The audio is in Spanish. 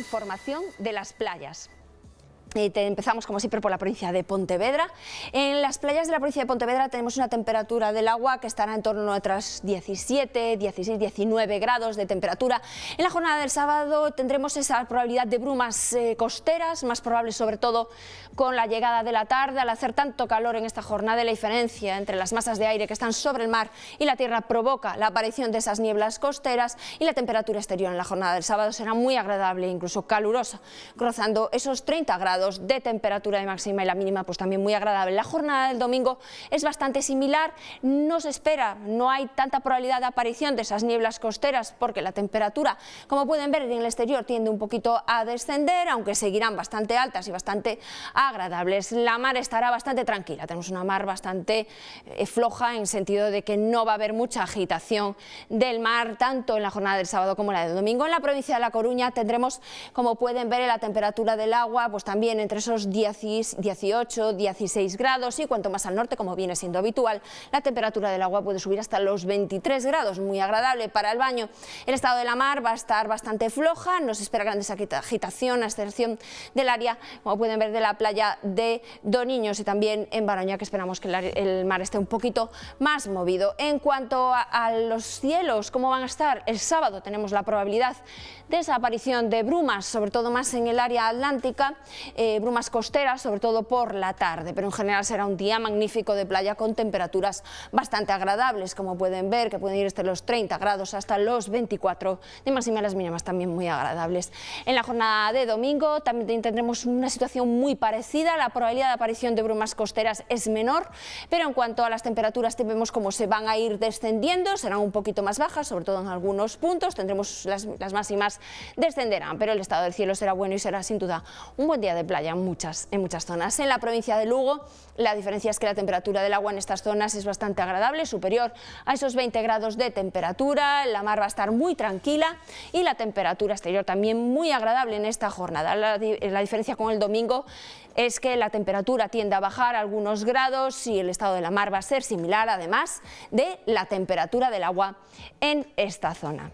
información de las playas. Eh, empezamos como siempre por la provincia de Pontevedra. En las playas de la provincia de Pontevedra tenemos una temperatura del agua que estará en torno a otras 17, 16, 19 grados de temperatura. En la jornada del sábado tendremos esa probabilidad de brumas eh, costeras, más probable sobre todo con la llegada de la tarde. Al hacer tanto calor en esta jornada, la diferencia entre las masas de aire que están sobre el mar y la tierra provoca la aparición de esas nieblas costeras y la temperatura exterior en la jornada del sábado será muy agradable, e incluso calurosa, cruzando esos 30 grados de temperatura de máxima y la mínima pues también muy agradable. La jornada del domingo es bastante similar, no se espera, no hay tanta probabilidad de aparición de esas nieblas costeras porque la temperatura, como pueden ver en el exterior, tiende un poquito a descender, aunque seguirán bastante altas y bastante agradables. La mar estará bastante tranquila, tenemos una mar bastante eh, floja en sentido de que no va a haber mucha agitación del mar, tanto en la jornada del sábado como la del domingo. En la provincia de La Coruña tendremos, como pueden ver, la temperatura del agua, pues también entre esos 18, 16 grados y cuanto más al norte, como viene siendo habitual, la temperatura del agua puede subir hasta los 23 grados, muy agradable para el baño. El estado de la mar va a estar bastante floja, se espera grandes agitación, a excepción del área, como pueden ver, de la playa de Doniños y también en Baroña, que esperamos que el mar esté un poquito más movido. En cuanto a, los cielos, ¿cómo van a estar? El sábado tenemos la probabilidad de esa aparición de brumas, sobre todo más en el área atlántica, eh, brumas costeras, sobre todo por la tarde, pero en general será un día magnífico de playa con temperaturas bastante agradables, como pueden ver, que pueden ir desde los 30 grados hasta los 24 de máxima, las mínimas también muy agradables. En la jornada de domingo también tendremos una situación muy parecida, la probabilidad de aparición de brumas costeras es menor, pero en cuanto a las temperaturas vemos cómo se van a ir descendiendo, serán un poquito más bajas, sobre todo en algunos puntos, tendremos las máximas descenderán, pero el estado del cielo será bueno y será sin duda un buen día de playa en muchas, en muchas zonas. En la provincia de Lugo, la diferencia es que la temperatura del agua en estas zonas es bastante agradable, superior a esos 20 grados de temperatura, la mar va a estar muy tranquila y la temperatura exterior también muy agradable en esta jornada. la diferencia con el domingo es que la temperatura tiende a bajar algunos grados y el estado de la mar va a ser similar además de la temperatura del agua en esta zona.